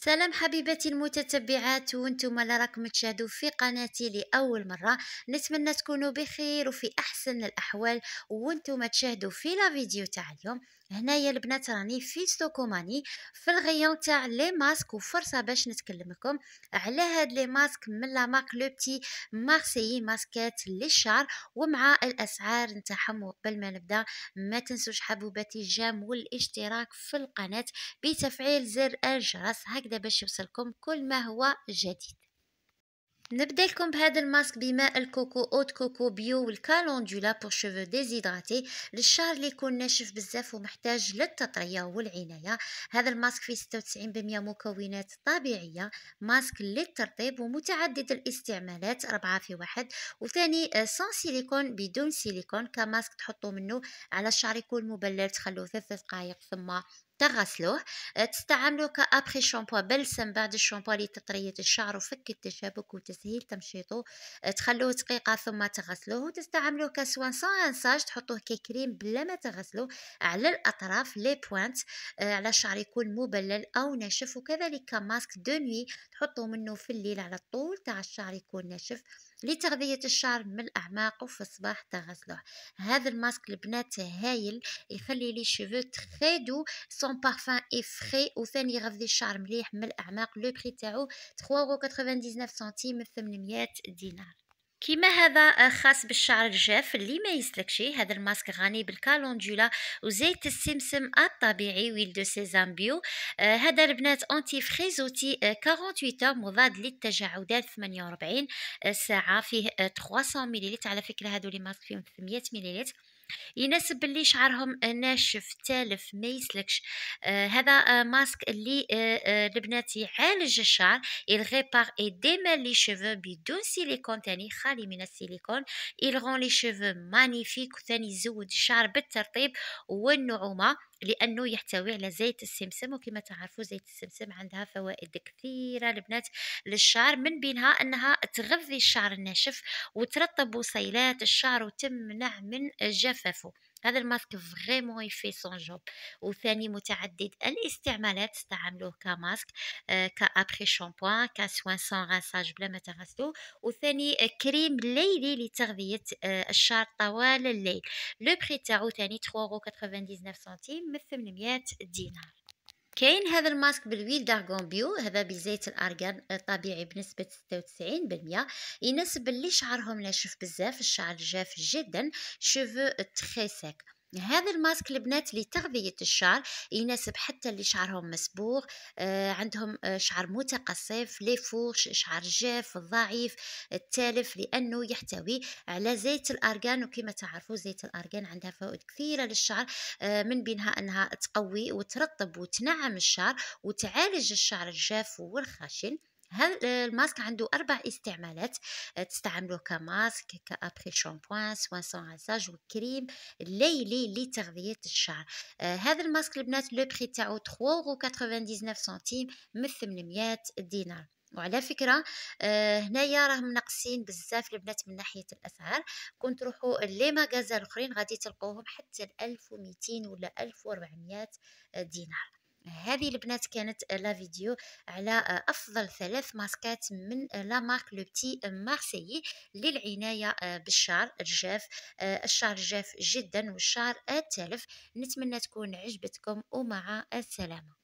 سلام حبيباتي المتتبعات وانتم اللي راكم تشاهدوا في قناتي لاول مره نتمنى تكونوا بخير وفي احسن الاحوال وانتم تشاهدوا في لا فيديو تاع اليوم هنايا البنات راني في ستوكوماني في الغيون تاع لي ماسك وفرصه باش نتكلم لكم على هاد لي ماسك من لا مارك لو بتي مارسيي ماسكات للشعر ومع الاسعار نتاعهم قبل ما نبدا ما تنسوش حبوباتي الجام والاشتراك في القناه بتفعيل زر الجرس هكذا باش يوصلكم كل ما هو جديد نبدا لكم بهذا الماسك بماء الكوكو اوت كوكو بيو والكالوندولا بور شوفو ديزيدراتي للشعر اللي يكون ناشف بزاف ومحتاج للتطريه والعنايه هذا الماسك فيه 96% مكونات طبيعيه ماسك للترطيب ومتعدد الاستعمالات ربعة في واحد وثاني سان آه، سيليكون بدون سيليكون كماسك تحطو منه على الشعر يكون مبلل تخلوه ثلاث دقائق ثم تغسلوه آه، تستعملو كابخي شامبوا بلسم بعد الشامبوا لتطرية الشعر وفك التشابك وتسهيل تمشيطه آه، تخلوه دقيقة ثم تغسلوه وتستعملوه كسوان سان انساج تحطوه ككريم بلا ما تغسلوه على الأطراف لي بوينت آه، على الشعر يكون مبلل أو ناشف وكذلك ماسك دو نوي تحطوه منه في الليل على الطول تاع الشعر يكون ناشف لتغذية الشعر من الأعماق وفي الصباح تغسله هذا الماسك البنات هايل يخلي لي شيفو تخي دو سون بارفان افخي وثاني يغذي الشعر مليح من الأعماق لو بري تاعو 3,99 سنتيم 800 دينار كيما هذا آه، خاص بالشعر الجاف اللي ما يسلكش هذا الماسك غني بالكالوندولا وزيت السمسم الطبيعي ويل دو سيزام بيو آه هذا البنات اونتي فريزوتي آه 48 مضاد للتجاعيدات 48 آه، ساعه فيه 300 آه، ملل على فكره هذو لي ماسك فيهم 300 ملل يناسب اللي شعرهم ناشف تالف ما يسلكش آه هذا آه ماسك اللي آه, آه، البنات يعالج الشعر يغيبار اي ديما لي شيفو بدون سيليكون تاني خالي من السيليكون يلغون لي شيفو مانيفيك ثاني يزود الشعر بالترطيب والنعومه لانه يحتوي على زيت السمسم وكما تعرفوا زيت السمسم عندها فوائد كثيره البنات للشعر من بينها انها تغذي الشعر الناشف وترطب بصيلات الشعر وتمنع من جفافه هذا الماسك فريمون يفي سون جوب وثاني متعدد الاستعمالات استعملوه كماسك آه، كابري شامبوان كسوان سون غاساج بلا ما تغسلو وثاني آه، كريم ليلي لتغذيه آه، الشعر طوال الليل لو بري تاعو ثاني 3.99 سنتيم من 800 دينار كاين هذا الماسك بالويل دارغون بيو هذا بزيت الارغان طبيعي بنسبه 96 بالمية يناسب اللي شعرهم ناشف بزاف الشعر جاف جدا شوفو تري سيك هذا الماسك البنات لتغذية الشعر يناسب حتى اللي شعرهم مسبوغ آه، عندهم آه، شعر متقصف لي فوش شعر جاف ضعيف التالف لأنه يحتوي على زيت الأرغان وكما تعرفوا زيت الأرغان عندها فوائد كثيرة للشعر آه، من بينها أنها تقوي وترطب وتنعم الشعر وتعالج الشعر الجاف والخشن هذا الماسك عنده اربع استعمالات آه، تستعملوه كماسك كابخي شامبوان سوان سون عزاج وكريم الليلي لتغذيه الشعر آه، هذا الماسك البنات لو بري تاعو 3.99 سنتيم من 800 دينار وعلى فكره آه هنايا راهم ناقصين بزاف البنات من ناحيه الاسعار كون تروحوا لي ماغازا الاخرين غادي تلقوهم حتى 1200 ولا 1400 دينار هذه البنات كانت لا فيديو على افضل ثلاث ماسكات من لا مارك لو بتي مارسيي للعنايه بالشعر الجاف الشعر الجاف جدا والشعر التالف نتمنى تكون عجبتكم ومع السلامه